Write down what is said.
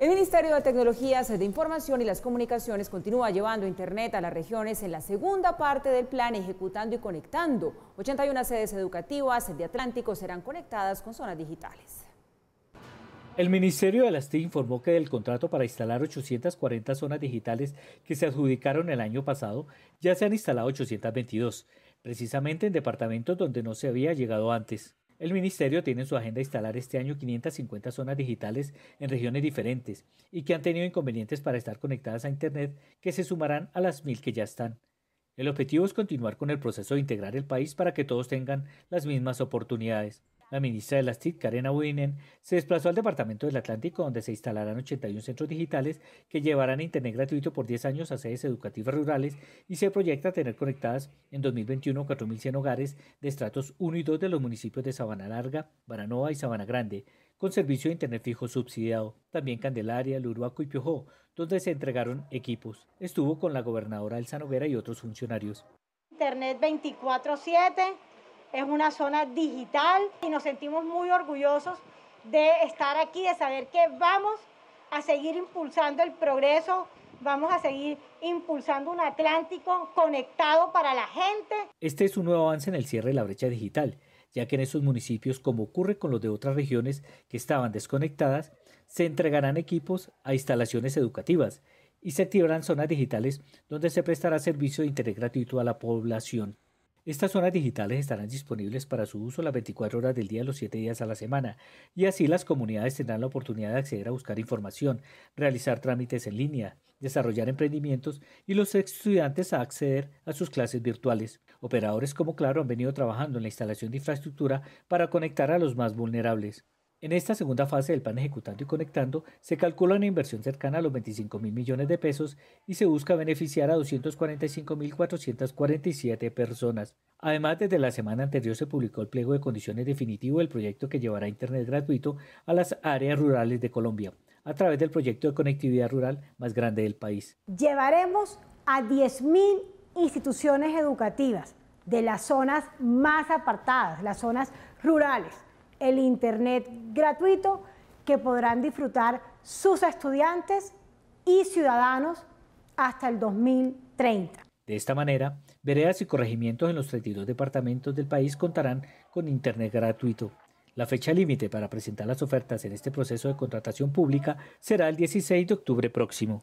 El Ministerio de Tecnologías de Información y las Comunicaciones continúa llevando Internet a las regiones en la segunda parte del plan Ejecutando y Conectando. 81 sedes educativas de Atlántico serán conectadas con zonas digitales. El Ministerio de las TIC informó que del contrato para instalar 840 zonas digitales que se adjudicaron el año pasado, ya se han instalado 822, precisamente en departamentos donde no se había llegado antes. El ministerio tiene en su agenda instalar este año 550 zonas digitales en regiones diferentes y que han tenido inconvenientes para estar conectadas a Internet que se sumarán a las mil que ya están. El objetivo es continuar con el proceso de integrar el país para que todos tengan las mismas oportunidades. La ministra de las TIC, Karen Winen, se desplazó al Departamento del Atlántico, donde se instalarán 81 centros digitales que llevarán Internet gratuito por 10 años a sedes educativas rurales y se proyecta tener conectadas en 2021 4.100 hogares de estratos 1 y 2 de los municipios de Sabana Larga, Baranoa y Sabana Grande, con servicio de Internet fijo subsidiado. También Candelaria, Luruaco y Piojó, donde se entregaron equipos. Estuvo con la gobernadora Elsa Noguera y otros funcionarios. Internet 24-7 es una zona digital y nos sentimos muy orgullosos de estar aquí, de saber que vamos a seguir impulsando el progreso, vamos a seguir impulsando un Atlántico conectado para la gente. Este es un nuevo avance en el cierre de la brecha digital, ya que en esos municipios, como ocurre con los de otras regiones que estaban desconectadas, se entregarán equipos a instalaciones educativas y se activarán zonas digitales donde se prestará servicio de interés gratuito a la población. Estas zonas digitales estarán disponibles para su uso las 24 horas del día, los 7 días a la semana, y así las comunidades tendrán la oportunidad de acceder a buscar información, realizar trámites en línea, desarrollar emprendimientos y los estudiantes a acceder a sus clases virtuales. Operadores como Claro han venido trabajando en la instalación de infraestructura para conectar a los más vulnerables. En esta segunda fase del plan ejecutando y conectando se calcula una inversión cercana a los 25 mil millones de pesos y se busca beneficiar a 245.447 personas. Además, desde la semana anterior se publicó el pliego de condiciones definitivo del proyecto que llevará Internet gratuito a las áreas rurales de Colombia, a través del proyecto de conectividad rural más grande del país. Llevaremos a 10.000 instituciones educativas de las zonas más apartadas, las zonas rurales el Internet gratuito que podrán disfrutar sus estudiantes y ciudadanos hasta el 2030. De esta manera, veredas y corregimientos en los 32 departamentos del país contarán con Internet gratuito. La fecha límite para presentar las ofertas en este proceso de contratación pública será el 16 de octubre próximo.